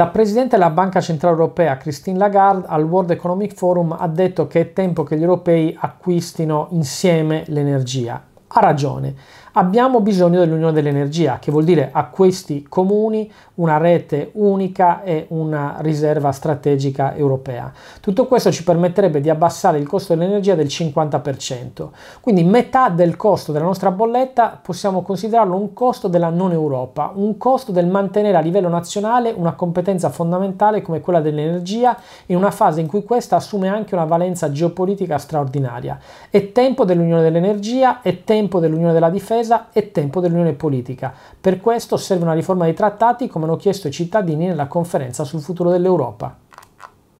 La Presidente della Banca Centrale Europea, Christine Lagarde, al World Economic Forum ha detto che è tempo che gli europei acquistino insieme l'energia ha ragione. Abbiamo bisogno dell'unione dell'energia, che vuol dire a questi comuni una rete unica e una riserva strategica europea. Tutto questo ci permetterebbe di abbassare il costo dell'energia del 50%, quindi metà del costo della nostra bolletta possiamo considerarlo un costo della non Europa, un costo del mantenere a livello nazionale una competenza fondamentale come quella dell'energia in una fase in cui questa assume anche una valenza geopolitica straordinaria. È tempo dell'unione dell'energia, è tempo tempo dell'unione della difesa e tempo dell'unione politica. Per questo serve una riforma dei trattati come hanno chiesto i cittadini nella conferenza sul futuro dell'Europa.